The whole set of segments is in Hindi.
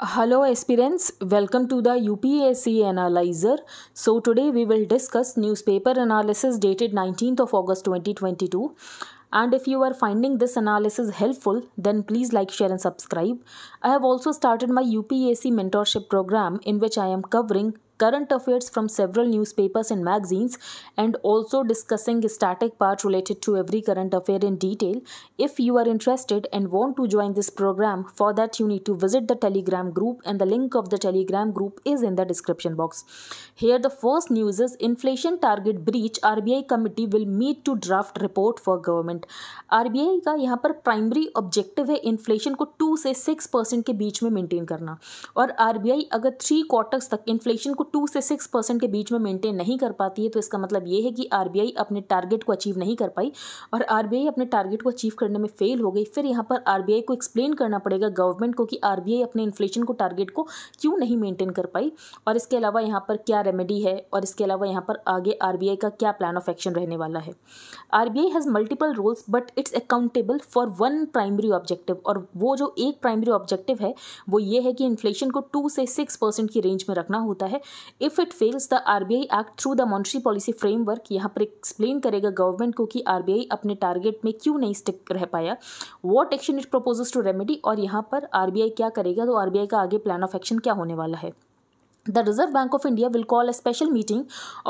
Hello aspirants, welcome to the UPSC Analyzer. So today we will discuss newspaper analysis dated 19th of August 2022. And if you are finding this analysis helpful, then please like, share and subscribe. I have also started my UPSC mentorship program in which I am covering current affairs from several newspapers and magazines and also discussing static part related to every current affair in detail. If you are interested and want to join this program, for that you need to visit the telegram group and the link of the telegram group is in the description box. Here the first news is inflation target breach RBI committee will meet to draft report for government. RBI का यहाँ पर objective ऑब्जेक्टिव है इन्फ्लेशन को टू six percent परसेंट के बीच में maintain करना और RBI अगर three quarters तक inflation को टू से सिक्स परसेंट के बीच में मेंटेन नहीं कर पाती है तो इसका मतलब ये है कि आरबीआई अपने टारगेट को अचीव नहीं कर पाई और आरबीआई अपने टारगेट को अचीव करने में फेल हो गई फिर यहाँ पर आरबीआई को एक्सप्लेन करना पड़ेगा गवर्नमेंट को कि आरबीआई अपने इन्फ्लेशन को टारगेट को क्यों नहीं मेंटेन कर पाई और इसके अलावा यहाँ पर क्या रेमेडी है और इसके अलावा यहाँ पर आगे आर का क्या प्लान ऑफ एक्शन रहने वाला है R has multiple roles but it's accountable for one primary objective और वो जो एक प्राइमरी ऑब्जेक्टिव है वो ये है कि इन्फ्लेशन को टू से सिक्स परसेंट की रेंज में रखना होता है if it fails the RBI act through the monetary policy framework यहाँ पर एक्सप्लेन करेगा गवर्नमेंट को कि आरबीआई अपने टारगेट में क्यों नहीं स्टिक रह पाया what action it proposes to remedy और यहाँ पर आरबीआई क्या करेगा तो आरबीआई का आगे प्लान ऑफ एक्शन क्या होने वाला है the Reserve Bank of India will call a special meeting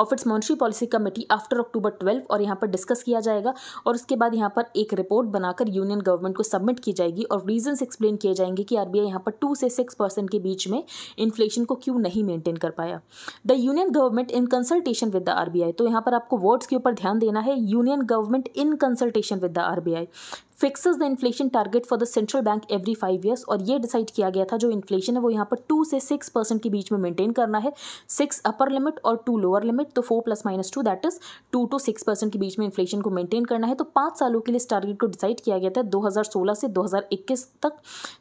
of its monetary policy committee after October twelve और यहाँ पर डिस्कस किया जाएगा और उसके बाद यहाँ पर एक रिपोर्ट बनाकर यूनियन गवर्नमेंट को सबमिट की जाएगी और रीजंस एक्सप्लेन किए जाएंगे कि आरबीआई यहाँ पर टू से सिक्स परसेंट के बीच में इन्फ्लेशन को क्यों नहीं मेनटेन कर पाया the union government in consultation with the I तो यहाँ पर आपको वर्ड्स के ऊपर ध्यान देना है union government in consultation with the I fixes the inflation target for the central bank every five years और ये डिसाइड किया गया था जो इन्फ्लेशन है वो यहाँ पर टू से सिक्स परसेंट के बीच में मेंटेन करना है सिक्स अपर लिमिट और टू लोअर लिमिट तो four plus minus two that is two to six percent के बीच में इन्फ्लेशन को मेंटेन करना है तो पाँच सालों के लिए इस टारगेट को डिसाइड किया गया था सोलह से इक्कीस तक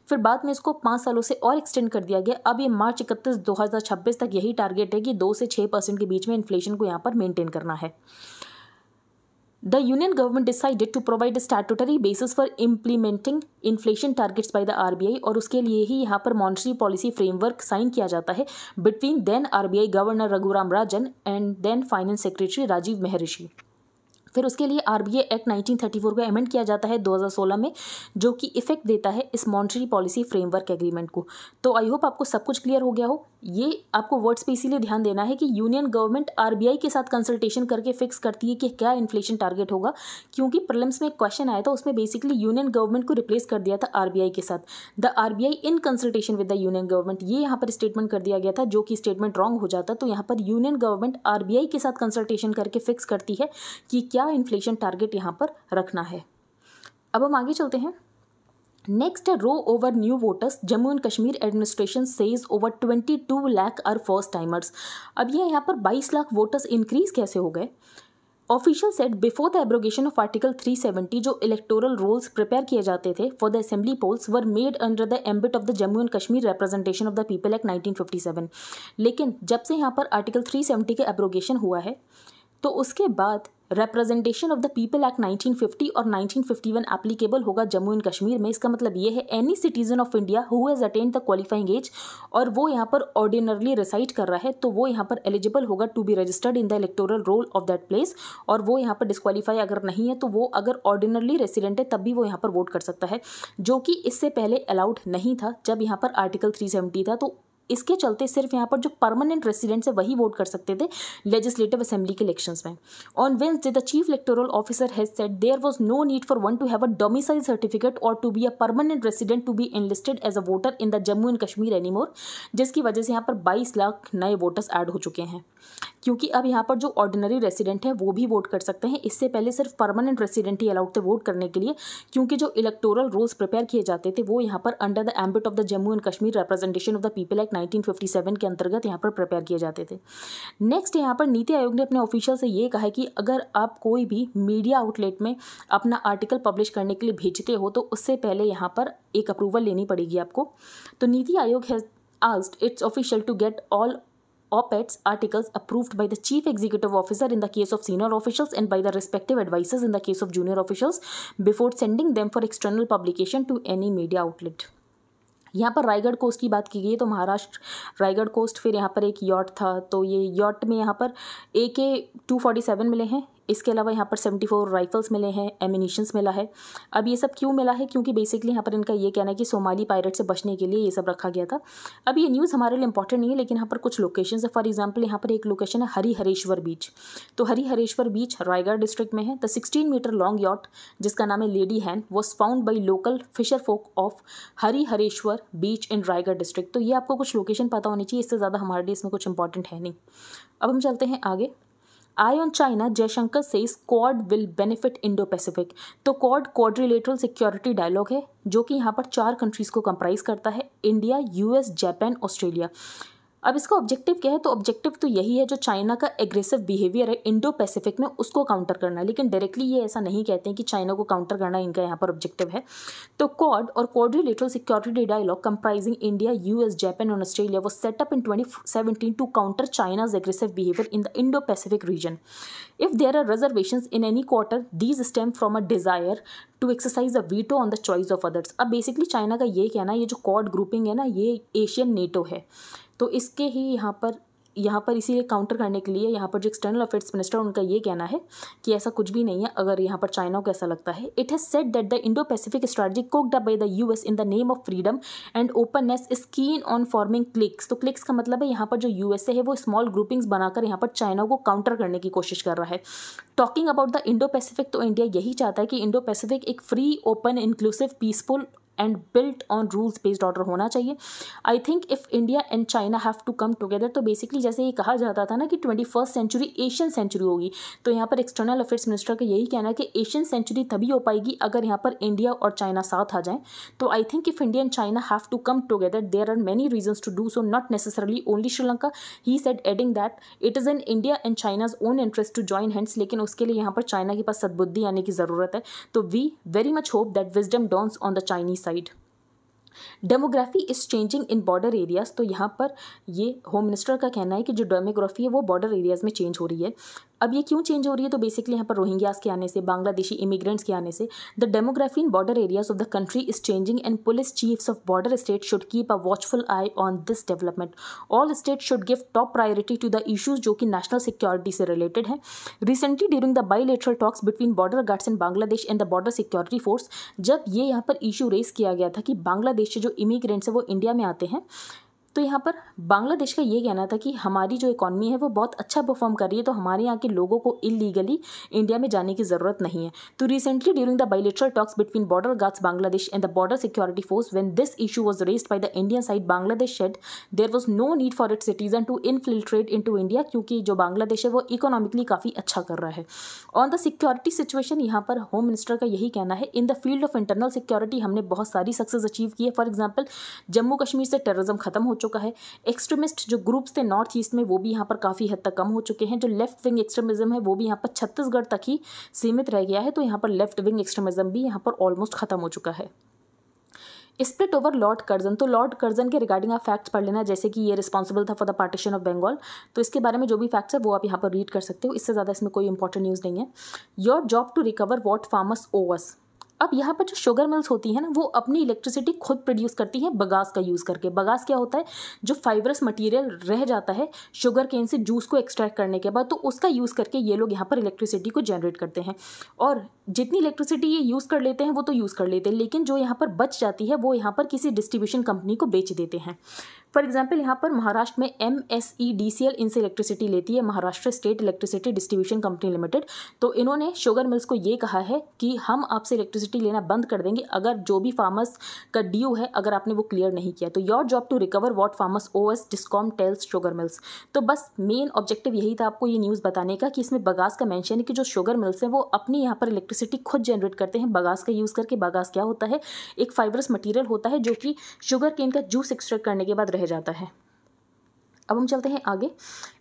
फिर बाद में इसको पाँच सालों से और एक्सटेंड कर दिया गया अब ये मार्च इकतीस छब्बीस तक यही टारगेट है कि दो से छः परसेंट के बीच में इन्फ्लेशन को यहाँ पर मेंटेन करना है The union government decided to provide a statutory basis for implementing inflation targets by the RBI और उसके लिए ही यहाँ पर मॉनिटरी पॉलिसी फ्रेमवर्क साइन किया जाता है between then R B I governor Raghuram Rajan and then finance secretary Rajiv Mehrishi फिर उसके लिए R B I act nineteen thirty four को अमेंड किया जाता है दो हज़ार सोलह में जो कि इफेक्ट देता है इस मॉनिटरी पॉलिसी फ्रेमवर्क एग्रीमेंट को तो आई होप आपको सब कुछ क्लियर हो गया हो ये आपको वर्ड्स पे इसीलिए ध्यान देना है कि यूनियन गवर्नमेंट आरबीआई के साथ कंसल्टेशन करके फिक्स करती है कि क्या इन्फ्लेशन टारगेट होगा क्योंकि प्रलम्स में एक क्वेश्चन आया था उसमें बेसिकली यूनियन गवर्नमेंट को रिप्लेस कर दिया था आरबीआई के साथ the RBI in consultation with the union government ये यहाँ पर स्टेटमेंट कर दिया गया था जो कि स्टेटमेंट रॉन्ग हो जाता तो यहाँ पर यूनियन गवर्नमेंट आर के साथ कंसल्टेशन करके फिक्स करती है कि क्या इन्फ्लेशन टारगेट यहाँ पर रखना है अब हम आगे चलते हैं next row over new voters Jammu and Kashmir administration says over twenty two lakh are first timers अब ये यहाँ पर बाईस लाख वोटर्स इंक्रीज कैसे हो गए official said before the abrogation of article 370 जो इलेक्टोरल रोल्स प्रिपेयर किए जाते थे for the assembly polls were made under the ambit of the Jammu and Kashmir representation of the people act 1957 लेकिन जब से यहाँ पर आर्टिकल 370 के एब्रोगेशन हुआ है तो उसके बाद representation of the people act 1950 और 1951 एप्लीकेबल होगा जम्मू एंड कश्मीर में इसका मतलब ये है any citizen of India who has attained the qualifying age और वो यहाँ पर ऑर्डिनरली रिसाइड कर रहा है तो वो यहाँ पर एलिजिबल होगा to be registered in the electoral roll of that place और वो यहाँ पर डिस्कालीफाई अगर नहीं है तो वो अगर ऑर्डिनरली रेसिडेंट है तब भी वो यहाँ पर वोट कर सकता है जो कि इससे पहले अलाउड नहीं था जब यहाँ पर आर्टिकल थ्री था तो इसके चलते सिर्फ यहाँ पर जो परमानेंट रेसिडेंट्स है वही वोट कर सकते थे लेजिस्लेटिव असेंबली के इलेक्शंस में on day the chief electoral officer has said there was no need for one to have a domicile certificate और to be a permanent resident to be enlisted as a voter in the Jammu and Kashmir anymore जिसकी वजह से यहाँ पर बाईस लाख नए वोटर्स एड हो चुके हैं क्योंकि अब यहाँ पर जो ऑर्डिनरी रेसिडेंट है वो भी वोट कर सकते हैं इससे पहले सिर्फ परमानेंट रेसिडेंट ही अलाउड थे वोट करने के लिए क्योंकि जो इलेक्टोरल रूल्स प्रिपेयर किए जाते थे वो यहाँ पर under the ambit of the Jammu and Kashmir representation of the people act 1957 के अंतर्गत यहाँ पर प्रिपेयर किए जाते थे नेक्स्ट यहाँ पर नीति आयोग ने अपने ऑफिशियल से ये कहा है कि अगर आप कोई भी मीडिया आउटलेट में अपना आर्टिकल पब्लिश करने के लिए भेजते हो तो उससे पहले यहाँ पर एक अप्रूवल लेनी पड़ेगी आपको तो NITI Aayog has asked its official to get all op-eds articles approved by the chief executive officer in the case of senior officials and by the respective advisors in the case of junior officials before sending them for external publication to any media outlet यहाँ पर रायगढ़ कोस्ट की बात की गई है तो महाराष्ट्र रायगढ़ कोस्ट फिर यहाँ पर एक यॉट था तो ये यॉट में यहाँ पर ए के टू फोर्टी सेवन मिले हैं इसके अलावा यहाँ पर सेवेंटी फोर राइफल्स मिले हैं एमिनीशंस मिला है अब ये सब क्यों मिला है क्योंकि बेसिकली यहाँ पर इनका ये कहना है कि सोमाली पायरेट से बचने के लिए ये सब रखा गया था अब ये न्यूज़ हमारे लिए इंपॉर्टेंट नहीं है लेकिन यहाँ पर कुछ लोकेशन है फॉर एग्जाम्पल यहाँ पर एक लोकेशन है हरी हरेश्वर बीच तो हरी हरेश्वर बीच रायगढ़ डिस्ट्रिक्ट में है the sixteen metre long yacht जिसका नाम है lady Hanne was found by local fisher folk of Hari Hareshwar beach in Raigad district तो ये आपको कुछ लोकेशन पता होनी चाहिए इससे ज़्यादा हमारे लिए इसमें कुछ इंपॉर्टेंट है नहीं अब हम चलते हैं आगे आई ऑन चाइना जयशंकर से Quad will benefit Indo Pacific तो क्वाड क्वाड्रिलेटरल सिक्योरिटी डायलॉग है जो कि यहाँ पर चार कंट्रीज़ को कंप्राइज करता है इंडिया यूएस जापान ऑस्ट्रेलिया अब इसका ऑब्जेक्टिव क्या है तो ऑब्जेक्टिव तो यही है जो चाइना का एग्रेसिव बिहेवियर है इंडो पैसिफिक में उसको काउंटर करना है लेकिन डायरेक्टली ये ऐसा नहीं कहते हैं कि चाइना को काउंटर करना इनका यहाँ पर ऑब्जेक्टिव है तो क्वाड और quadrilateral security dialogue comprising India US Japan और ऑस्ट्रेलिया वो set up in twenty seventeen to counter China's aggressive behaviour in the Indo Pacific region if there are reservation in any quarter these stem from a desire to exercise a veto on the choice of others अब बेसिकली चाइना का ये कहना है ये जो कॉड ग्रुपिंग है ना ये एशियन नेटो है तो इसके ही यहाँ पर यहाँ पर इसीलिए काउंटर करने के लिए यहाँ पर जो एक्सटर्नल अफेयर्स मिनिस्टर उनका ये कहना है कि ऐसा कुछ भी नहीं है अगर यहाँ पर चाइना को ऐसा लगता है it has said that the Indo Pacific strategy cooked up by the U S in the name of freedom and openness is keen on forming cliques तो क्लिक्स का मतलब है यहाँ पर जो यू एस ए है वो स्मॉल ग्रुपिंग्स बनाकर यहाँ पर चाइना को काउंटर करने की कोशिश कर रहा है talking about the Indo Pacific तो इंडिया यही चाहता है कि इंडो पैसिफिक एक free open inclusive peaceful and built on rules based order होना चाहिए I think if India and China have to come together तो बेसिकली जैसे ये कहा जाता था ना कि twenty first century Asian century होगी तो यहाँ पर एक्सटर्नल अफेयर्स मिनिस्टर का यही कहना है कि एशियन सेंचुरी तभी हो पाएगी अगर यहाँ पर इंडिया और चाइना साथ आ जाएँ तो I think if India and China have to come together there are many reasons to do so not necessarily only Sri Lanka ही said adding that it is in India and China's own interest to join hands लेकिन उसके लिए यहाँ पर चाइना के पास सदबुद्धि आने की ज़रूरत है तो we very much hope that wisdom dawns on the Chinese side demography is changing in border areas तो यहाँ पर ये होम मिनिस्टर का कहना है कि जो डेमोग्राफी है वो बॉर्डर एरियाज़ में चेंज हो रही है अब ये क्यों चेंज हो रही है तो बेसिकली यहाँ पर रोहिंग्यास के आने से बांग्लादेशी इमिग्रेंट्स के आने से the demography in border areas of the country is changing and police chiefs of border state should keep a watchful eye on this development all state should give top priority to the issues जो कि नेशनल सिक्योरिटी से रिलेटेड है recently during the bilateral talks between border guards in Bangladesh and the border security force जब ये यहाँ पर इशू रेज किया गया था कि बांग्लादेश से जो इमिग्रेंट्स हैं वो इंडिया में आते हैं तो यहाँ पर बांग्लादेश का ये कहना था कि हमारी जो इकॉनमी है वो बहुत अच्छा परफॉर्म कर रही है तो हमारे यहाँ के लोगों को इलीगली इंडिया में जाने की ज़रूरत नहीं है तो recently during the bilateral talks between border guards Bangladesh and the border security force this issue was was by the Indian side Bangladesh said there was no need for it citizen to to into India क्योंकि जो बांग्लादेश है वो इकोनॉमिकली काफ़ी अच्छा कर रहा है ऑन द सिक्योरिटी सिचुएशन यहाँ पर होम मिनिस्टर का यही कहना है in the field of internal security हमने बहुत सारी सक्सेस अचीव की है फॉर एग्जाम्पल जम्मू कश्मीर से टेररिज्म खत्म हो चुका चुका है एक्सट्रीमिस्ट जो ग्रुप्स थे नॉर्थ ईस्ट में वो भी यहाँ पर काफ़ी हद तक कम हो चुके हैं जो लेफ्ट विंग एक्सट्रीमिज्म है वो भी यहाँ पर छत्तीसगढ़ तक ही सीमित रह गया है तो यहाँ पर लेफ्ट विंग एक्सट्रीमिज्म भी यहाँ पर ऑलमोस्ट खत्म हो चुका है स्प्लिट ओवर लॉर्ड कर्जन तो लॉर्ड कर्जन के रिगार्डिंग आप फैक्ट्स पढ़ लेना जैसे कि ये रिस्पॉन्सिबल था for the partition of Bengal तो इसके बारे में जो भी फैक्ट्स है वो आप यहाँ पर रीड कर सकते हो इससे ज़्यादा इसमें कोई इंपॉर्टेंट न्यूज़ नहीं है your job to recover what farmers owes अब यहाँ पर जो शुगर मिल्स होती हैं ना वो अपनी इलेक्ट्रिसिटी खुद प्रोड्यूस करती हैं बगास का यूज़ करके बगास क्या होता है जो फाइबरस मटेरियल रह जाता है शुगर केन से जूस को एक्सट्रैक्ट करने के बाद तो उसका यूज़ करके ये लोग यहाँ पर इलेक्ट्रिसिटी को जनरेट करते हैं और जितनी इलेक्ट्रिसिटी ये यूज़ कर लेते हैं वो तो यूज़ कर लेते हैं लेकिन जो यहाँ पर बच जाती है वो यहाँ पर किसी डिस्ट्रीब्यूशन कंपनी को बेच देते हैं फॉर एग्जाम्पल यहाँ पर महाराष्ट्र में M S E D C L इनसे इलेक्ट्रिसिटी लेती है Maharashtra state electricity distribution company limited तो इन्होंने शुगर मिल्स को ये कहा है कि हम आपसे इलेक्ट्रिसिटी लेना बंद कर देंगे अगर जो भी फार्मर्स का ड्यू है अगर आपने वो क्लियर नहीं किया तो your job to recover what farmers owes discom tells sugar mills तो बस मेन ऑब्जेक्टिव यही था आपको ये न्यूज़ बताने का कि इसमें बगास का मैंशन है कि जो शुगर मिल्स हैं वो अपने यहाँ पर इलेक्ट्रिसिटी खुद जनरेट करते हैं बगास का यूज़ करके बगास क्या होता है एक फाइबरस मटीरियल होता है जो कि शुगर केन का जूस एक्सट्रैक्ट करने के बाद रह रह जाता है अब हम चलते हैं आगे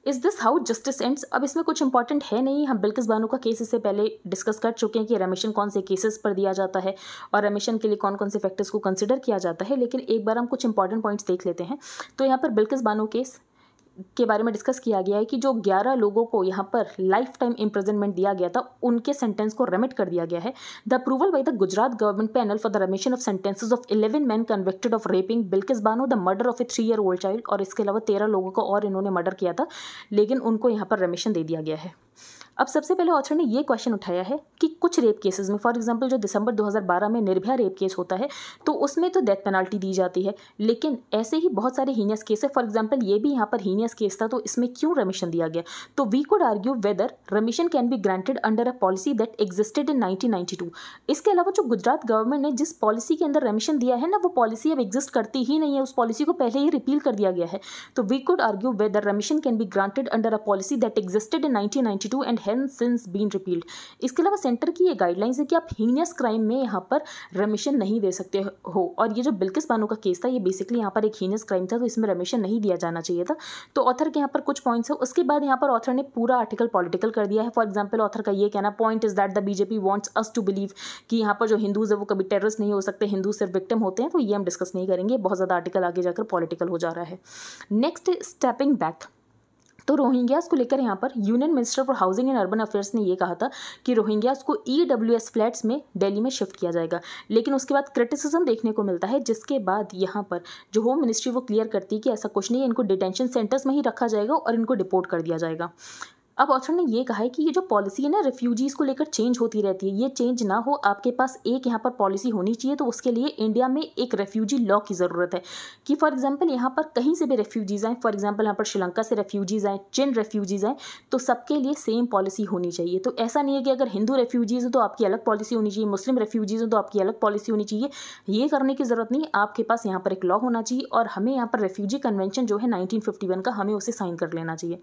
is this how justice ends अब इसमें कुछ इंपॉर्टेंट है नहीं हम बिल्किस बानो का केस इससे पहले डिस्कस कर चुके हैं कि रेमिशन कौन से केसेस पर दिया जाता है और रेमिशन के लिए कौन कौन से फैक्टर्स को कंसिडर किया जाता है लेकिन एक बार हम कुछ इंपॉर्टेंट पॉइंट्स देख लेते हैं तो यहाँ पर बिल्किस बानो केस के बारे में डिस्कस किया गया है कि जो 11 लोगों को यहाँ पर लाइफ टाइम इम्प्रेजनमेंट दिया गया था उनके सेंटेंस को रेमिट कर दिया गया है the approval by the Gujarat government panel for the remission of sentences of eleven men convicted of raping Bilkis Bano the murder of a three year old child और इसके अलावा तेरह लोगों को और इन्होंने मर्डर किया था लेकिन उनको यहाँ पर रेमिशन दे दिया गया है अब सबसे पहले ऑथर ने ये क्वेश्चन उठाया है कि कुछ रेप केसेस में फॉर एग्जांपल जो दिसंबर 2012 में निर्भया रेप केस होता है तो उसमें तो डेथ पेनल्टी दी जाती है लेकिन ऐसे ही बहुत सारे हीनियस केस है फॉर एग्जांपल ये भी यहाँ पर हीनियस केस था तो इसमें क्यों रमिशन दिया गया तो we could argue whether remission can be granted under a policy that existed in nineteen इसके अलावा जो गुजरात गवर्नमेंट ने जिस पॉलिसी के अंदर रमिशन दिया है ना वो पॉलिसी अब एग्जिस्ट करती ही नहीं है उस पॉलिसी को पहले ही रिपील कर दिया गया है तो we could argue whether remission can be granted under a policy that existed in nineteen and has since been repealed इसके अलावा सेंटर की ये गाइडलाइंस है कि आप हीनियस क्राइम में यहाँ पर रमिशन नहीं दे सकते हो और ये जो बिल्किस बानो का केस था ये बेसिकली यहाँ पर एक हीनियस क्राइम था तो इसमें रमिशन नहीं दिया जाना चाहिए था तो ऑथर के यहाँ पर कुछ पॉइंट्स है उसके बाद यहाँ पर ऑथर ने पूरा आर्टिकल पॉलिटिकल कर दिया है फॉर एग्जाम्पल ऑथर का ये कहना point is that the BJP wants us to believe कि यहाँ पर जो हिंदूज है वो कभी टेररिस्ट नहीं हो सकते हिंदू सिर्फ विक्टिम होते हैं तो ये हम डिस्कस नहीं करेंगे बहुत ज़्यादा आर्टिकल आगे जाकर पॉलिटिकल हो जा रहा है नेक्स्ट स्टेपिंग बैक तो रोहिंग्यास को लेकर यहाँ पर union minister for housing and urban affairs ने ये कहा था कि रोहिंग्यास को ई डब्ल्यू एस फ्लैट्स में दिल्ली में शिफ्ट किया जाएगा लेकिन उसके बाद क्रिटिसिज्म देखने को मिलता है जिसके बाद यहाँ पर जो होम मिनिस्ट्री वो क्लियर करती है कि ऐसा कुछ नहीं है इनको डिटेंशन सेंटर्स में ही रखा जाएगा और इनको डिपोर्ट कर दिया जाएगा अब ऑथर ने ये कहा है कि ये जो पॉलिसी है ना रिफ्यूजीज़ को लेकर चेंज होती रहती है ये चेंज ना हो आपके पास एक यहाँ पर पॉलिसी होनी चाहिए तो उसके लिए इंडिया में एक रेफ्यूजी लॉ की ज़रूरत है कि फॉर एग्जांपल यहाँ पर कहीं से भी रेफ्यूजीज़ आएँ फॉर एग्जांपल यहाँ पर श्रीलंका से रेफ्यूजीज़ आएँ चिन रेफ्यूजीज़ आएँ तो सबके लिए सेम पॉलिसी होनी चाहिए तो ऐसा नहीं है कि अगर हिंदू रेफ्यूजीज़ हो तो आपकी अलग पॉलिसी होनी चाहिए मुस्लिम रेफ्यूजीज़ हो तो आपकी अलग पॉलिसी होनी चाहिए ये करने की ज़रूरत नहीं आपके पास यहाँ पर एक लॉ होना चाहिए और हमें यहाँ पर रेफ्यूजी कन्वेंशन जो है नाइनटीन का हमें उसे साइन कर लेना चाहिए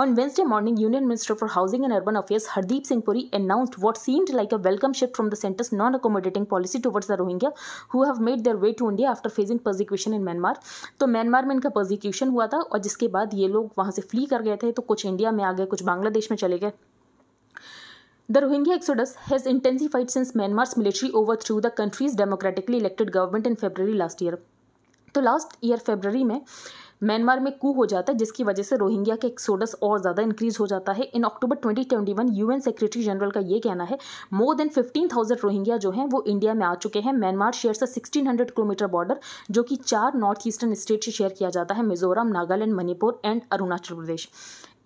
on Wednesday morning unit Union Minister for Housing and Urban Affairs Hardeep Singh Puri announced what seemed like a welcome shift from the centre's non-accommodating policy towards the Rohingya who have made their way to India after facing persecution in Myanmar. तो म्यांमार में इनका persecution हुआ था और जिसके बाद ये लोग वहाँ से फ्ली कर गए थे तो कुछ इंडिया में आ गए कुछ बांग्लादेश में चले गए The Rohingya exodus has intensified since Myanmar's military overthrew the country's democratically elected government in February last year. तो लास्ट ईयर फेबररी में म्यांमार में कू हो जाता है जिसकी वजह से रोहिंग्या के एक्सोडस और ज़्यादा इंक्रीज हो जाता है in October 2021 UN secretary general का ये कहना है मोर देन 15,000 रोहिंग्या जो हैं वो इंडिया में आ चुके हैं म्यांमार शेयर से 1600 किलोमीटर बॉर्डर जो कि चार नॉर्थ ईस्टर्न स्टेट से शेयर किया जाता है Mizoram Nagaland Manipur and Arunachal Pradesh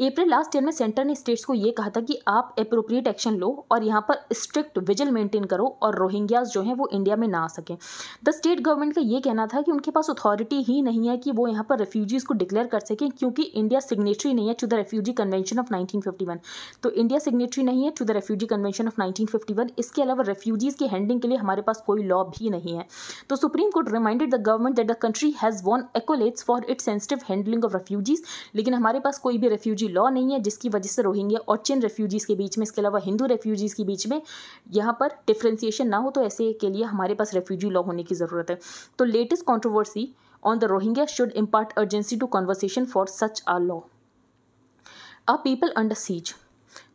April last year में सेंटर ने स्टेट्स को ये कहा था कि आप अप्रोप्रिएट एक्शन लो और यहाँ पर स्ट्रिक्ट विजिल मेंटेन करो और रोहिंग्याज जो हैं वो इंडिया में ना आ सकें द स्टेट गवर्नमेंट का ये कहना था कि उनके पास अथॉरिटी ही नहीं है कि वो यहाँ पर रेफ्यूजीज़ को डिक्लेयर कर सकें क्योंकि इंडिया सिग्नेटरी नहीं है to the refugee convention of nineteen तो इंडिया सिग्नेटरी नहीं है to the refugee convention of nineteen इसके अलावा रेफ्यूजीज़ की हैंडलिंग के लिए हमारे पास कोई लॉ भी नहीं है तो supreme court reminded the government that the country has won accolades for it sensitive handling of refugees लेकिन हमारे पास कोई भी रेफ्यूजी रेफ्यूजी लॉ नहीं है जिसकी वजह से रोहिंग्या और चिन रेफ्यूजीज़ के बीच में इसके अलावा हिंदू रेफ्यूजीज़ के बीच में यहाँ पर डिफ्रेंसिएशन ना हो तो ऐसे के लिए हमारे पास रेफ्यूजी लॉ होने की ज़रूरत है तो latest controversy on the Rohingya should impart urgency to conversation for such a law a people under siege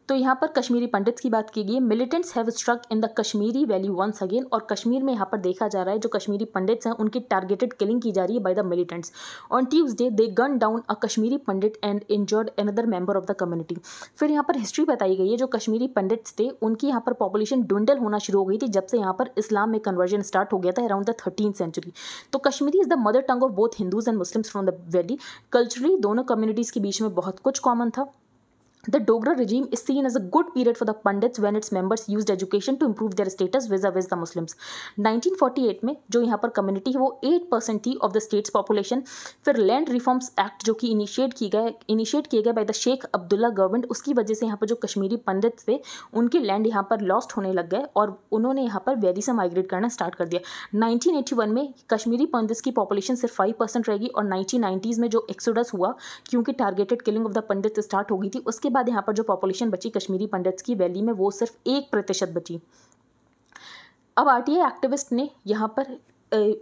तो यहाँ पर कश्मीरी पंडित्स की बात की गई militants have struck in the Kashmiri valley once again और कश्मीर में यहाँ पर देखा जा रहा है जो कश्मीरी पंडित्स हैं उनकी टारगेटेड किलिंग की जा रही है by the militants on Tuesday they gun down a Kashmiri Pandit and injured another member of the community फिर यहाँ पर हिस्ट्री बताई गई है जो कश्मीरी पंडित्स थे उनकी यहाँ पर पॉपुलेशन डुंडल होना शुरू हो गई थी जब से यहाँ पर इस्लाम में कन्वर्जन स्टार्ट हो गया था अराउंड द थर्टीन सेंचुरी तो Kashmiri is the mother tongue of both Hindus and Muslims from the valley culturally दोनों कम्युनिटीज़ के बीच में बहुत कुछ कॉमन था The Dogra regime is seen as a good period for the Pandits when its members used education to improve their status vis a vis the Muslims. 1948 में जो यहाँ पर कम्युनिटी है वो 8 परसेंट थी ऑफ द स्टेट्स पॉपुलेशन फिर लैंड रिफॉर्म्स एक्ट जो कि इनिशिएट की गए इनिशिएट किए गए by the Sheikh Abdullah government उसकी वजह से यहाँ पर जो कश्मीरी पंडित थे उनके लैंड यहाँ पर लॉस्ट होने लग गए और उन्होंने यहाँ पर वैली से माइग्रेट करना स्टार्ट कर दिया 1981 में कश्मीरी पंडित्स की पॉपुलेशन सिर्फ फाइव परसेंट रहेगी और नाइनटीन में जो एक्सोडस हुआ क्योंकि targeted killing of the Pandit start हो गई थी उसके बाद यहाँ पर जो पॉपुलेशन बची कश्मीरी पंडित्स की वैली में वो सिर्फ एक प्रतिशत बची अब आरटीआई एक्टिविस्ट ने यहाँ पर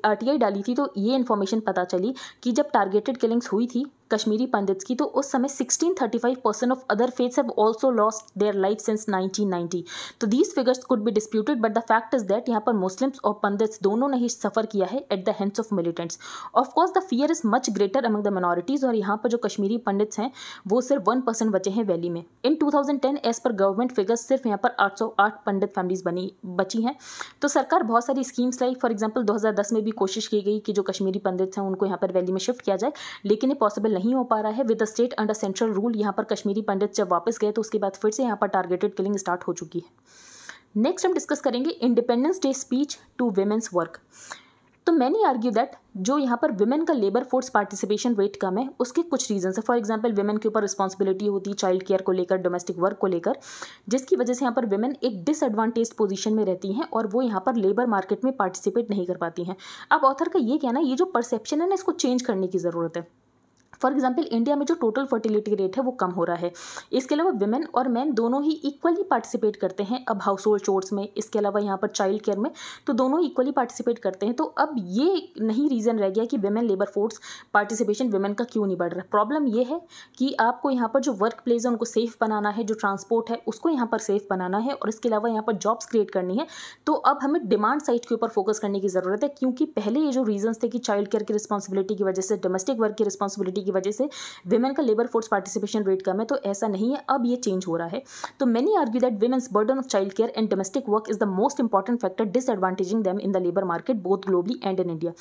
आरटीआई डाली थी तो ये इन्फॉर्मेशन पता चली कि जब टारगेटेड किलिंग्स हुई थी कश्मीरी पंडित्स की तो उस समय 1635 percent of other faiths have also lost their life since 1990 तो these figures could be disputed but the fact is that यहाँ पर मुस्लिम्स और पंडित्स दोनों ने ही सफ़र किया है at the hands of militants of course the fear is much greater among the minorities और यहाँ पर जो कश्मीरी पंडित्स हैं वो सिर्फ वन परसेंट बचे हैं वैली में in two as per government figures सिर्फ यहाँ पर आठ पंडित फैमिलीज बनी बची हैं तो सरकार बहुत सारी स्कीम्स लाई फॉर एग्जाम्पल दो में भी कोशिश की गई कि जो कश्मीरी पंडित्स हैं उनको यहाँ पर वैली में शिफ्ट किया जाए लेकिन ये पॉसिबल नहीं नहीं हो पा रहा है with the state under central rule यहाँ पर कश्मीरी पंडित जब वापस गए तो उसके बाद फिर से यहाँ पर टारगेटेड किलिंग स्टार्ट हो चुकी है नेक्स्ट हम डिस्कस करेंगे independence day speech to women's work तो मैनी आर्ग्यू दैट जो यहाँ पर वुमेन का लेबर फोर्स पार्टिसिपेशन रेट कम है उसके कुछ रीजन है फॉर एग्जाम्पल वुमेन के ऊपर रिस्पॉन्सिबिलिटी होती है चाइल्ड केयर को लेकर डोमेस्टिक वर्क को लेकर जिसकी वजह से यहाँ पर वुमेन एक डिसएडवांटेज पोजीशन में रहती हैं और वो यहाँ पर लेबर मार्केट में पार्टिसिपेट नहीं कर पाती हैं अब ऑथर का ये कहना ये जो परसेप्शन है ना इसको चेंज करने की ज़रूरत है फॉर एग्जाम्पल इंडिया में जो टोटल फर्टिलिटी रेट है वो कम हो रहा है इसके अलावा वुमेन और मैन दोनों ही इक्वली पार्टिसिपेट करते हैं अब हाउस होल्ड चोर्स में इसके अलावा यहाँ पर चाइल्ड केयर में तो दोनों इक्वली पार्टिसिपेट करते हैं तो अब ये नहीं रीज़न रह गया कि women labour force participation women का क्यों नहीं बढ़ रहा प्रॉब्लम ये है कि आपको यहाँ पर जो वर्क प्लेस है उनको सेफ बनाना है जो ट्रांसपोर्ट है उसको यहाँ पर सेफ बनाना है और इसके अलावा यहाँ पर जॉब्स क्रिएट करनी है तो अब हमें डिमांड साइड के ऊपर फोकस करने की ज़रूरत है क्योंकि पहले ये जो रीजन थे कि चाइल्ड केयर की रिस्पॉन्सिबिलिटी की वजह से डोमेस्टिक वर्क की रिस्पॉन्सिबिलिटी की की वजह से वेमेन का लेबर फोर्स पार्टिसिपेशन रेट कम है तो ऐसा नहीं है अब ये चेंज हो रहा है तो many argue that women's burden of child care and domestic work is the most important factor disadvantaging them in the labour market both globally and in India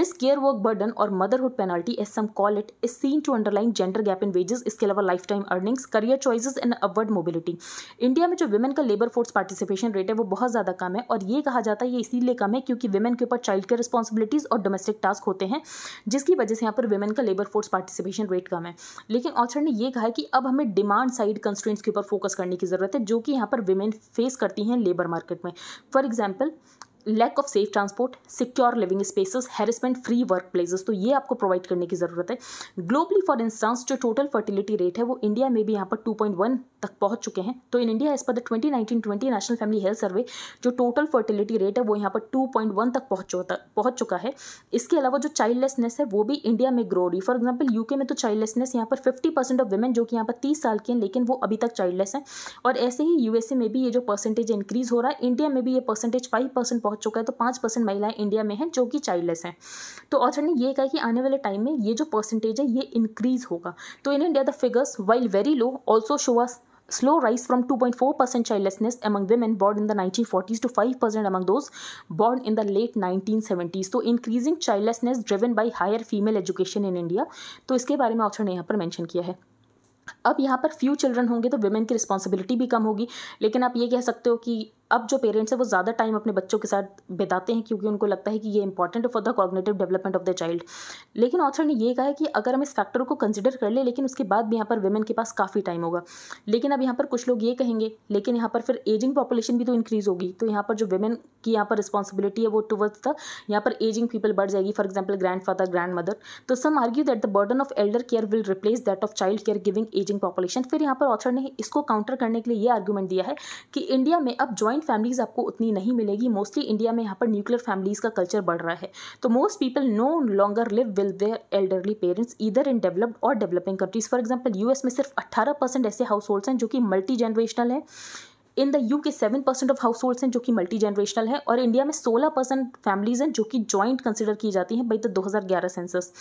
this care work burden और motherhood penalty as some call it is seen to underline gender gap in wages इसके अलावा life time earnings career choices and upward mobility India में जो वेमेन का लेबर फोर्स पार्टिसिपेशन रेट है वो बहुत ज़्यादा कम है और ये कहा जाता है ये इसीलिए कम है क्योंकि वेमेन के ऊपर चाइल्ड केयर रिस्पॉन्सिबिलिटीज़ और डोमेस्टिक टास्क होते हैं जिसकी वजह से यहाँ पर वेमेन का labour force participation participation rate कम है लेकिन ऑथर ने यह कहा है कि अब हमें डिमांड साइड कंस्ट्रेंट्स के ऊपर फोकस करने की ज़रूरत है जो कि यहाँ पर वेमेन फेस करती हैं लेबर मार्केट में for example lack of safe transport secure living spaces harassment free work places तो ये आपको प्रोवाइड करने की ज़रूरत है ग्लोबली फॉर इंस्टांस जो टोटल फर्टिलिटी रेट है वो इंडिया में भी यहाँ पर 2.1 तक पहुँच चुके हैं तो in India as per the 2019 20 national family health survey जो टोटल फर्टिलिटी रेट है वो यहाँ पर 2.1 तक पहुँच पहुंच चुका है इसके अलावा जो चाइल्डलेसनेस है वो भी इंडिया में ग्रो रही फॉर एग्जाम्पल यूके में तो चाइल्डलेसनेस यहाँ पर फिफ्टी परसेंट ऑफ वुमेन जो कि यहाँ पर तीस साल की हैं लेकिन वो अभी तक चाइल्डलेस हैं और ऐसे ही यूएसए में भी ये जो परसेंटेज इंक्रीज हो रहा है इंडिया में भी ये परसेंटेज फाइव परसेंट पहुंच चुका है तो पाँच परसेंट महिलाएं इंडिया में हैं जो कि चाइल्डलेस हैं तो ऑथर ने ये कहा कि आने वाले टाइम में ये जो परसेंटेज है ये इंक्रीज होगा तो in India the figures while very low also show us slow rise from two point four percent childlessness among women born in the nineteen forties to five percent among those born in the late nineteen seventies तो increasing childlessness driven by higher female education in India तो इसके बारे में ऑथर ने यहाँ पर मैंशन किया है अब यहाँ पर फ्यू चिल्ड्रन होंगे तो वेमेन की रिस्पॉन्सिबिलिटी भी कम होगी लेकिन आप ये कह सकते हो कि अब जो पेरेंट्स हैं वो ज़्यादा टाइम अपने बच्चों के साथ बिताते हैं क्योंकि उनको लगता है कि ये important for the cognitive development of the child लेकिन ऑथर ने ये कहा है कि अगर हम इस फैक्टर को कंसिडर कर ले लेकिन उसके बाद भी यहाँ पर वेमेन के पास काफ़ी टाइम होगा लेकिन अब यहाँ पर कुछ लोग ये कहेंगे लेकिन यहाँ पर फिर एजिंग पॉपुलेशन भी तो इंक्रीज़ होगी तो यहाँ पर जो वेमेन की यहाँ पर रिस्पॉन्सिबिलिटी है वो टुवर्ड्स द यहाँ पर एजिंग पीपल बढ़ जाएगी for example grandfather grandmother तो some argue that the burden of elder care will replace that of child care giving ageing population फिर यहाँ पर ऑथर ने इसको काउंटर करने के लिए ये आर्ग्यूमेंट दिया है कि इंडिया में अब ज्वाइंट जॉइंट फैमिलीज़ आपको उतनी नहीं मिलेगी मोस्टली इंडिया में यहाँ पर न्यूक्लियर फैमिलीज़ का कल्चर बढ़ रहा है तो most people no longer live with their elderly parents इधर इन डेवलप्ड और developing countries for example US में सिर्फ अट्ठारह परसेंट ऐसे हाउस होल्ड्स हैं जो कि मल्टी जनरेशनल हैं in the U K seven percent of households हैं जो कि मल्टी जनरेशनल है और इंडिया में सोलह परसेंट फैमिलीज़ हैं जो कि ज्वाइंट कंसिडर की जाती हैं बाई द दो हज़ार ग्यारह census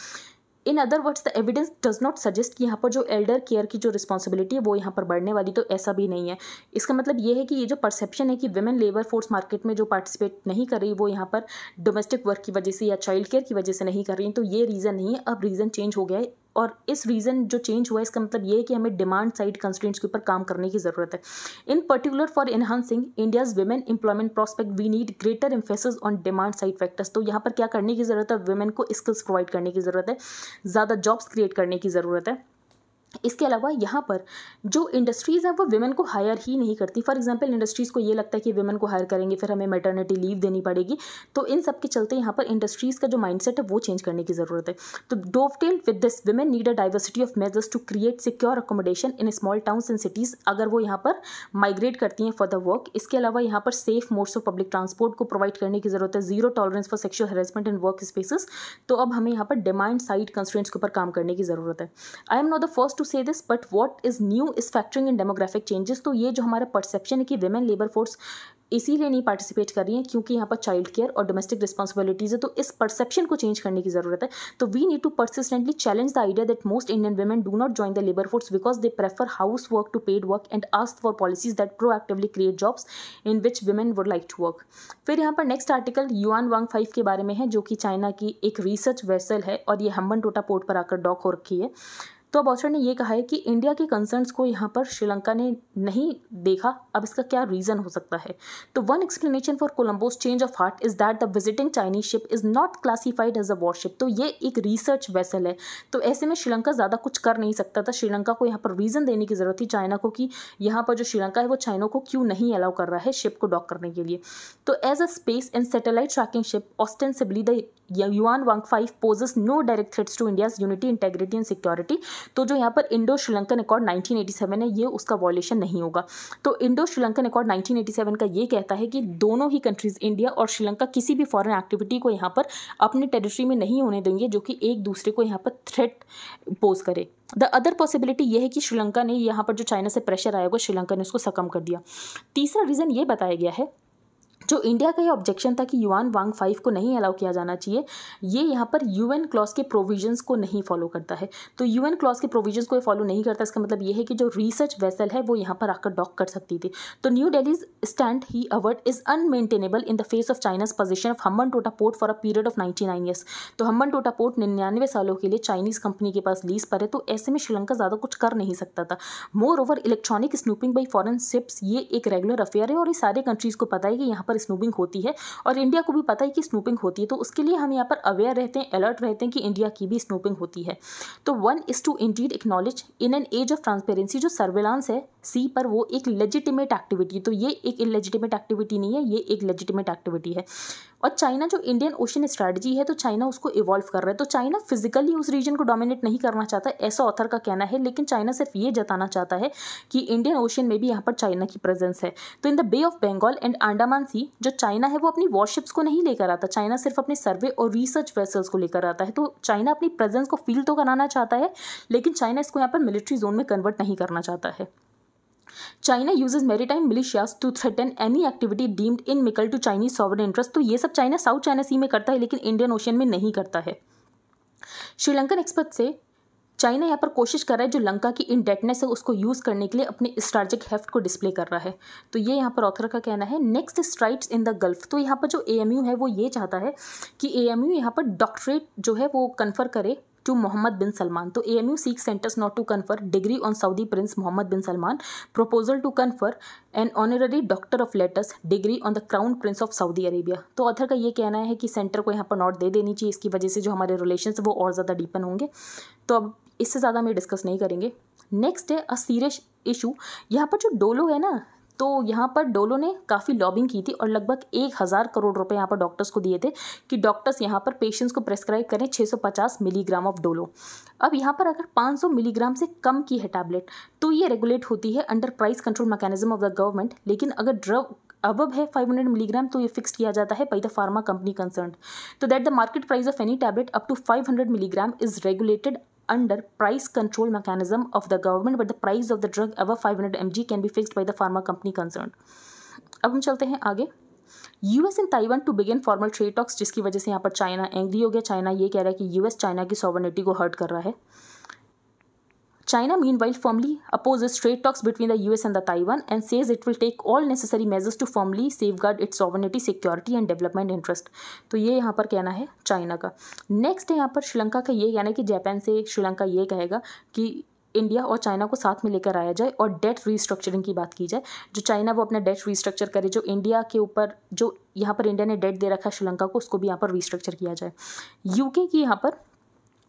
in other words the evidence does not suggest कि यहाँ पर जो एल्डर केयर की जो रिस्पॉन्सिबिलिटी है वो यहाँ पर बढ़ने वाली तो ऐसा भी नहीं है इसका मतलब ये है कि ये जो परसेप्शन है कि वेमेन लेबर फोर्स मार्केट में जो पार्टिसिपेट नहीं कर रही वो यहाँ पर डोमेस्टिक वर्क की वजह से या चाइल्ड केयर की वजह से नहीं कर रही तो ये रीज़न नहीं है अब रीज़न चेंज हो गया है और इस रीज़न जो चेंज हुआ इसका मतलब ये है कि हमें डिमांड साइड कंस्टेंट्स के ऊपर काम करने की ज़रूरत है in particular for enhancing India's women employment prospect we need greater emphasis on demand side factors तो यहाँ पर क्या करने की ज़रूरत है वेमेन को स्किल्स प्रोवाइड करने की ज़रूरत है ज़्यादा जॉब्स क्रिएट करने की ज़रूरत है इसके अलावा यहाँ पर जो इंडस्ट्रीज़ हैं वो वेमेन को हायर ही नहीं करती फॉर एग्जांपल इंडस्ट्रीज़ को ये लगता है कि वेमेन को हायर करेंगे फिर हमें मेटर्निटी लीव देनी पड़ेगी तो इन सब के चलते यहाँ पर इंडस्ट्रीज़ का जो माइंडसेट है वो चेंज करने की ज़रूरत है तो dovetail with this women need a diversity of measures to create secure accommodation in small towns and cities अगर वो यहाँ पर माइग्रेट करती हैं फॉर द वर्क इसके अलावा यहाँ पर safe modes of public transport को प्रोवाइड करने की ज़रूरत है zero tolerance for sexual harassment in work spaces तो अब हमें यहाँ पर डिमांड साइड कंस्टेंट्स के ऊपर काम करने की ज़रूरत है I am not the first to say this but what is new is factoring in demographic changes तो ये जो हमारा परसेप्शन है कि वेमेन लेबर फोर्स इसीलिए नहीं पार्टिसिपेट कर रही है क्योंकि यहाँ पर चाइल्ड केयर और डोमेस्टिक रिस्पॉन्सिबिलिटीज़ है तो इस परसेप्शन को चेंज करने की ज़रूरत है तो we need to persistently challenge the idea that most Indian women do not join the labour force because they prefer house work to paid work and ask for policies that proactively create jobs in which women would like to work फिर यहाँ पर next article Yuan Wang five के बारे में है जो कि चाइना की एक रिसर्च वेसल है और ये हम्बन टोटा पोर्ट पर आकर डॉक हो रखी है तो अब ऑस्ट्रेलिया ने यह कहा है कि इंडिया के कंसर्न्स को यहाँ पर श्रीलंका ने नहीं देखा अब इसका क्या रीज़न हो सकता है तो one explanation for Colombo's change of heart is that the visiting Chinese ship is not classified as a warship तो ये एक रिसर्च वेसल है तो ऐसे में श्रीलंका ज़्यादा कुछ कर नहीं सकता था श्रीलंका को यहाँ पर रीज़न देने की ज़रूरत थी चाइना को कि यहाँ पर जो श्रीलंका है वो चाइना को क्यों नहीं अलाउ कर रहा है शिप को डॉक करने के लिए तो as a space and satellite tracking ship ostensibly the Yuan Wang five poses no direct threats to India's unity integrity and security तो जो यहाँ पर इंडो श्रीलंकन रिकॉर्ड 1987 है ये उसका वॉलेशन नहीं होगा तो इंडो श्रीलंकन रिकॉर्ड 1987 का ये कहता है कि दोनों ही कंट्रीज़ इंडिया और श्रीलंका किसी भी फॉरन एक्टिविटी को यहाँ पर अपनी टेरिटरी में नहीं होने देंगे जो कि एक दूसरे को यहाँ पर थ्रेट पोज करे द अदर पॉसिबिलिटी यह है कि श्रीलंका ने यहाँ पर जो चाइना से प्रेशर आया होगा श्रीलंका ने उसको सकम कर दिया तीसरा रीज़न ये बताया गया है जो इंडिया का ये ऑब्जेक्शन था कि युआन वांग फाइव को नहीं अलाउ किया जाना चाहिए ये यहाँ पर यू एन क्लॉज के प्रोविजन को नहीं फॉलो करता है तो यू एन क्लॉज के प्रोविजन को फॉलो नहीं करता इसका मतलब ये है कि जो रिसर्च वेसल है वो यहाँ पर आकर डॉक कर सकती थी तो New Delhi's stand however is unmaintainable in the face of China's position of Hambantota port for a period of ninety nine years तो हमन टोटा पोर्ट निन्यानवे सालों के लिए चाइनीज़ कंपनी के पास लीज पर है तो ऐसे में श्रीलंका ज़्यादा कुछ कर नहीं सकता था moreover electronic snooping by foreign ships ये एक रेगुलर अफेयर है और ये सारे कंट्रीज़ को पता है कि यहाँ पर स्नूपिंग होती है और इंडिया को भी पता है कि स्नूपिंग होती है तो उसके लिए हम यहाँ पर अवेयर रहते हैं अलर्ट रहते हैं कि इंडिया की भी स्नूपिंग होती है तो one is to indeed acknowledge in an age of transparency जो सर्विलांस है सी पर वो एक लेजिटिमेट एक्टिविटी तो ये एक इलेजिटिमेट एक्टिविटी नहीं है ये एक लेजिटिमेट एक्टिविटी है और चाइना जो इंडियन ओशन स्ट्रैटेजी है तो चाइना उसको इवॉल्व कर रहा है तो चाइना फिजिकली उस रीजन को डोमिनेट नहीं करना चाहता ऐसा ऑथर का कहना है लेकिन चाइना सिर्फ ये जताना चाहता है कि इंडियन ओशन में भी यहाँ पर चाइना की प्रेजेंस है तो in the bay of Bengal and Andaman sea जो चाइना है वो अपनी वॉरशिप्स को नहीं लेकर आता चाइना सिर्फ अपने सर्वे और रिसर्च वेसल्स को लेकर आता है तो चाइना अपनी प्रेजेंस को फील तो कराना चाहता है लेकिन चाइना इसको यहाँ पर मिलिट्री जोन में कन्वर्ट नहीं करना चाहता है China uses maritime militias to threaten any activity deemed inimical to Chinese sovereign interest तो ये सब चाइना साउथ चाइना सी में करता है लेकिन इंडियन ओशन में नहीं करता है श्रीलंकन एक्सपर्ट से चाइना यहाँ पर कोशिश कर रहा है जो लंका की इंडेटनेस है उसको यूज़ करने के लिए अपने स्ट्रैटिक हेफ्ट को डिस्प्ले कर रहा है तो ये यहाँ पर ऑथर का कहना है next straits in the gulf तो यहाँ पर जो ए है वो ये चाहता है कि ए एम यहाँ पर डॉक्टरेट जो है वो कन्फर करे टू मोहम्मद बिन सलमान तो A M U seeks centre's nod to confer degree on Saudi prince Mohammed bin Salman proposal to confer an honorary doctor of letters degree on the crown prince of Saudi Arabia तो ऑथर का ये कहना है कि सेंटर को यहाँ पर नॉट दे देनी चाहिए इसकी वजह से जो हमारे रिलेशन वो और ज़्यादा डीपन होंगे तो अब इससे ज़्यादा हम डिस्कस नहीं करेंगे नेक्स्ट है अ सीरियस इशू यहाँ पर जो डोलो है ना तो यहाँ पर डोलो ने काफ़ी लॉबिंग की थी और लगभग एक हज़ार करोड़ रुपए यहाँ पर डॉक्टर्स को दिए थे कि डॉक्टर्स यहाँ पर पेशेंट्स को प्रेस्क्राइब करें 650 मिलीग्राम ऑफ डोलो अब यहाँ पर अगर 500 मिलीग्राम से कम की है टैबलेट तो ये रेगुलेट होती है under price control mechanism of the government लेकिन अगर ड्रग अबब है 500 मिलीग्राम तो ये फिक्स किया जाता है by the pharma company concern तो that the market price of any tablet up to 500 milligram is regulated under price control mechanism of the government but the price of the drug above 500 mg can be fixed by the pharma company concerned अब हम चलते हैं आगे US and Taiwan to begin formal trade talks जिसकी वजह से यहाँ पर चाइना एंग्री हो गया चाइना ये कह रहा है कि यूएस चाइना की सॉवर्निटी को हर्ट कर रहा है China, meanwhile, firmly opposes trade talks between the US and the Taiwan and says it will take all necessary measures to firmly safeguard its sovereignty, security and development interest. तो ये यहाँ पर कहना है चाइना का नेक्स्ट है यहाँ पर श्रीलंका का ये कहना है कि जापान से श्रीलंका ये कहेगा कि इंडिया और चाइना को साथ में लेकर आया जाए और डेट रीस्ट्रक्चरिंग की बात की जाए जो चाइना वो अपना डेट रीस्ट्रक्चर करे जो इंडिया के ऊपर जो यहाँ पर इंडिया ने डेट दे रखा है श्रीलंका को उसको भी यहाँ पर रीस्ट्रक्चर किया जाए यूके की यहाँ पर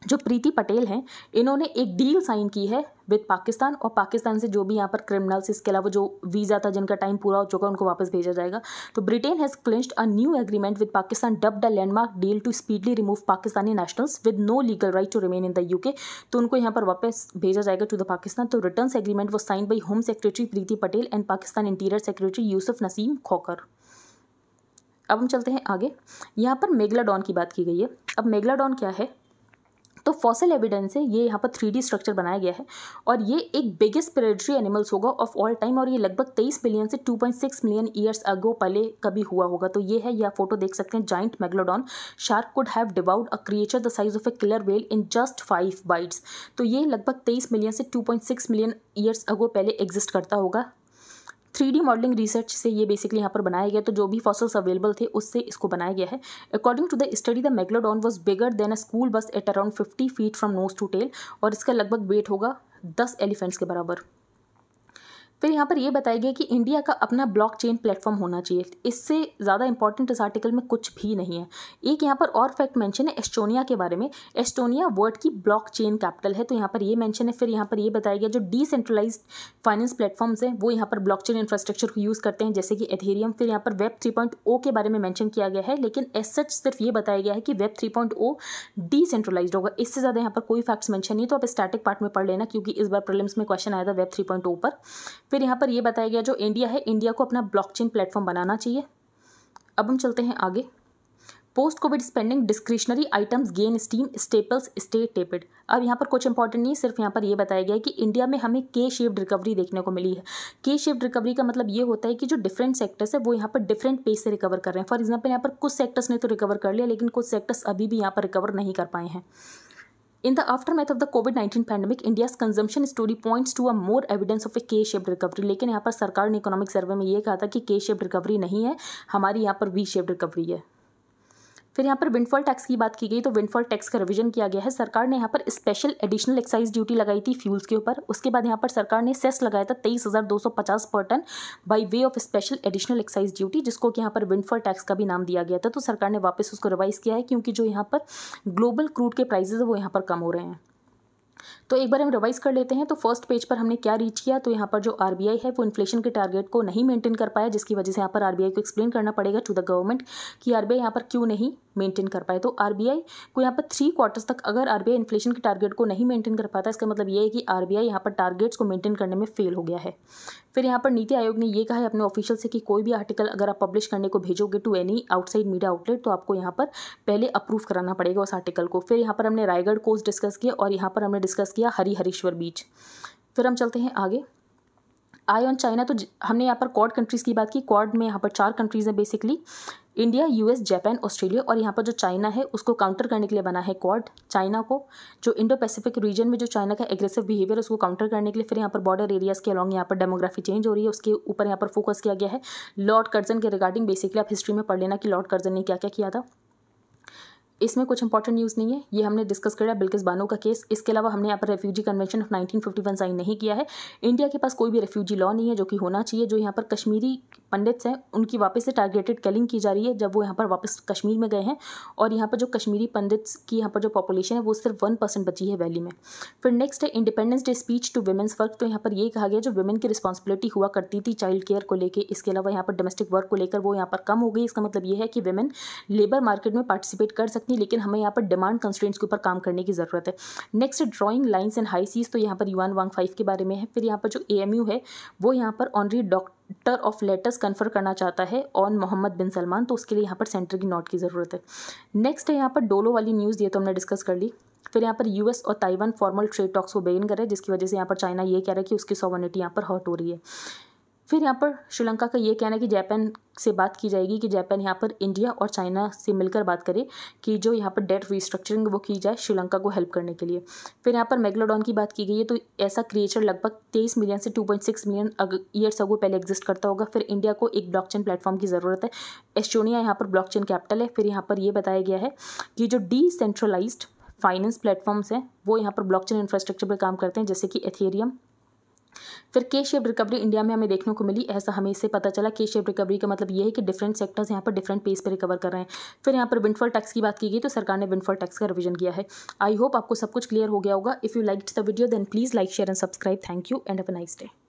जो प्रीति पटेल हैं इन्होंने एक डील साइन की है विद पाकिस्तान और पाकिस्तान से जो भी यहाँ पर क्रिमिनल्स इसके अलावा जो वीज़ा था जिनका टाइम पूरा हो चुका है उनको वापस भेजा जाएगा तो Britain has clinched a new agreement with Pakistan dubbed the landmark deal to speedily remove Pakistani nationals with no legal right to remain in the UK तो उनको यहाँ पर वापस भेजा जाएगा टू द पाकिस्तान तो रिटर्न एग्रीमेंट वो sign by home secretary Priti Patel and Pakistan interior secretary Yusuf Naseem Khokhar अब हम चलते हैं आगे यहाँ पर मेगलाडॉन की बात की गई है अब मेगलाडॉन क्या है तो फॉसिल एविडेंस है ये यहाँ पर थ्री स्ट्रक्चर बनाया गया है और ये एक बिगेस्ट प्रेडेटरी एनिमल्स होगा ऑफ ऑल टाइम और ये लगभग तेईस मिलियन से two point six million years ago पहले कभी हुआ होगा तो ये है यह फोटो देख सकते हैं giant megalodon shark could have डिवाउड a creature the size of a killer whale in just five bites तो ये लगभग तेईस मिलियन से two point six million years ago पहले एग्जिस्ट करता होगा थ्री मॉडलिंग रिसर्च से ये बेसिकली यहाँ पर बनाया गया तो जो भी फॉसल्स अवेलेबल थे उससे इसको बनाया गया है according to the study the megalodon was bigger than a school bus at around fifty feet from nose to tail और इसका लगभग वेट होगा दस एलिफेंट्स के बराबर फिर यहाँ पर यह बताया गया कि इंडिया का अपना ब्लॉक चेन प्लेटफॉर्म होना चाहिए इससे ज़्यादा इंपॉर्टेंट इस आर्टिकल में कुछ भी नहीं है एक यहाँ पर और फैक्ट मैंशन है एस्टोनिया के बारे में एस्टोनिया वर्ल्ड की ब्लॉक चेन कैपिटल है तो यहाँ पर ये मैंशन है फिर यहाँ पर ये बताया गया जो डिसेंट्रलाइज फाइनेंस प्लेटफॉर्म्स हैं वो यहाँ पर ब्लॉक चेन इंफ्रास्ट्रक्चर को यूज़ करते हैं जैसे कि एथेरियम फिर यहाँ पर वेब थ्री पॉइंट ओ के बारे में मैंशन किया गया है लेकिन एस सच सिर्फ ये बताया गया है कि web three point O decentralise होगा इससे ज़्यादा यहाँ पर कोई फैक्ट्स मैंशन नहीं तो आप स्टैटिक पार्ट में पढ़ लेना क्योंकि इस बार प्रॉब्लम्स में क्वेश्चन आया था वेब थ्री पॉइंट ओ पर फिर यहाँ पर ये बताया गया जो इंडिया है इंडिया को अपना ब्लॉकचेन प्लेटफॉर्म बनाना चाहिए अब हम चलते हैं आगे post covid spending discretionary items gain steam staples stay tepid अब यहाँ पर कुछ इंपॉर्टेंट नहीं सिर्फ यहाँ पर यह बताया गया है कि इंडिया में हमें के शेप्ड रिकवरी देखने को मिली है के शेप्ड रिकवरी का मतलब ये होता है कि जो डिफरेंट सेक्टर्स है वो यहाँ पर डिफरेंट पेज से रिकवर कर रहे हैं फॉर एग्जाम्पल यहाँ पर कुछ सेक्टर्स ने तो रिकवर कर लिया लेकिन कुछ सेक्टर्स अभी भी यहाँ पर रिकवर नहीं कर पाए हैं In the aftermath of the covid nineteen pandemic India's consumption story points to a more evidence of a K shaped recovery लेकिन यहाँ पर सरकार ने इकोनॉमिक सर्वे में ये कहा था कि के shaped रिकवरी नहीं है हमारी यहाँ पर वी shaped रिकवरी है फिर यहाँ पर विंडफॉल टैक्स की बात की गई तो विंडफॉल टैक्स का रिविजन किया गया है सरकार ने यहाँ पर स्पेशल एडिशनल एक्साइज ड्यूटी लगाई थी फ्यूल्स के ऊपर उसके बाद यहाँ पर सरकार ने सेस लगाया था तेईस हज़ार दो सौ पचास per tonne by way of special additional excise duty जिसको कि यहाँ पर विंडफॉल टैक्स का भी नाम दिया गया था तो सरकार ने वापस उसको रिवाइज किया है क्योंकि जो यहाँ पर ग्लोबल क्रूड के प्राइजेज है वो यहाँ पर कम हो रहे हैं तो एक बार हम रिवाइज कर लेते हैं तो फर्स्ट पेज पर हमने क्या रीच किया तो यहाँ पर जो आरबीआई है वो इन्फ्लेशन के टारगेट को नहीं मेंटेन कर पाया जिसकी वजह से यहाँ पर आरबीआई को एक्सप्लेन करना पड़ेगा टू द गवर्नमेंट कि आरबीआई यहाँ पर क्यों नहीं मेंटेन कर पाए तो आरबीआई को यहाँ पर थ्री क्वार्टर्स तक अगर आरबीआई इन्फ्लेशन के टारगेट को नहीं मेंटेन कर पाता इसका मतलब ये है कि आरबीआई यहाँ पर टारगेट्स को मेंटेन करने में फेल हो गया है फिर यहाँ पर नीति आयोग ने यह कहा है अपने ऑफिशियल से कि कोई भी आर्टिकल अगर आप पब्लिश करने को भेजोगे to any outside media outlet तो आपको यहाँ पर पहले अप्रूव कराना पड़ेगा उस आर्टिकल को फिर यहाँ पर हमने रायगढ़ कोर्स डिस्कस किया और यहाँ पर हमने डिस्कस किया हरी हरीश्वर बीच फिर हम चलते हैं आगे आई ऑन चाइना तो हमने यहाँ पर क्वाड कंट्रीज़ की बात की क्वाड में यहाँ पर चार कंट्रीज़ हैं basically India US Japan Australia और यहाँ पर जो चाइना है उसको काउंटर करने के लिए बना है क्वाड चाइना को जो इंडो पैसिफिक रीजन में जो चाइना का एग्रेसिव बिहेवियर उसको काउंटर करने के लिए फिर यहाँ पर बॉर्डर एरियाज़ के अलॉन्ग यहाँ पर डेमोग्राफी चेंज हो रही है उसके ऊपर यहाँ पर फोकस किया गया है लॉर्ड कर्जन के रिगार्डिंग बेसिकली आप हिस्ट्री में पढ़ लेना कि लॉर्ड कर्जन ने क्या क्या किया था इसमें कुछ इंपॉर्टेंट न्यूज़ नहीं है ये हमने डिस्कस करा बिल्किस बानो का केस इसके अलावा हमने यहाँ पर रेफ्यूजी कन्वेंशन ऑफ 1951 साइन नहीं किया है इंडिया के पास कोई भी रेफ्यूजी लॉ नहीं है जो कि होना चाहिए जो यहाँ पर कश्मीरी पंडित्स हैं उनकी वापस से टारगेटेड कैलिंग की जा रही है जब वो यहाँ पर वापस कश्मीर में गए हैं और यहाँ पर जो कश्मीरी पंडित्स की यहाँ पर जो पॉपुलेशन है वो सिर्फ वन परसेंट बची है वैली में फिर नेक्स्ट है independence day speech to women's work तो यहाँ पर ये कहा गया जो वेमेन की रिस्पॉन्सिबिलिटी हुआ करती थी चाइल्ड केयर को लेकर इसके अलावा यहाँ पर डोमेस्टिक वर्क को लेकर वो यहाँ पर कम हो गई इसका मतलब ये है कि वेमेन लेबर मार्केट में पार्टिसिपेट कर सकती नहीं लेकिन हमें यहाँ पर डिमांड कंस्टेंट्स के ऊपर काम करने की ज़रूरत है next drawing lines and high seas तो यहाँ पर युवान वांग फाइव के बारे में है फिर यहाँ पर जो ए है वो यहाँ पर honorary doctor doctor of letters confer करना चाहता है ऑन मोहम्मद बिन सलमान तो उसके लिए यहाँ पर सेंटर की नोट की ज़रूरत है नेक्स्ट है यहाँ पर डोलो वाली न्यूज़ ये तो हमने डिस्कस कर ली फिर यहाँ पर यूएस और ताइवान फॉर्मल ट्रेड टॉक्स को बैन करे जिसकी वजह से यहाँ पर चाइना ये कह रहा है कि उसकी सॉवर्निटी यहाँ पर हॉट हो रही है फिर यहाँ पर श्रीलंका का ये कहना है कि जापान से बात की जाएगी कि जापान यहाँ पर इंडिया और चाइना से मिलकर बात करे कि जो यहाँ पर डेट रिस्ट्रक्चरिंग वो की जाए श्रीलंका को हेल्प करने के लिए फिर यहाँ पर मेगलोडॉन की बात की गई है तो ऐसा क्रिएचर लगभग तेईस मिलियन से two point six million years ago पहले एग्जिस्ट करता होगा फिर इंडिया को एक चेन प्लेटफॉर्म की ज़रूरत है एस्टोनिया यहाँ पर चेन कैपिटल है फिर यहाँ पर यह बताया गया है कि जो डिसेंट्रलाइज्ड फाइनेंस प्लेटफॉर्म्स हैं वो यहाँ पर ब्लॉकचेन इंफ्रास्ट्रक्चर पर काम करते हैं जैसे कि एथेरियम फिर के शेप रिकवरी इंडिया में हमें देखने को मिली ऐसा हमें इससे पता चला के शेप रिकवरी का मतलब ये है कि डिफरेंट सेक्टर्स यहाँ पर डिफरेंट पेस पर रिकवर कर रहे हैं फिर यहाँ पर विंडफॉल टैक्स की बात की गई तो सरकार ने विंडफॉल टैक्स का रिविजन किया है आई होप आपको सब कुछ क्लियर हो गया होगा if you like the video then please like share and subscribe thank you and have a nice day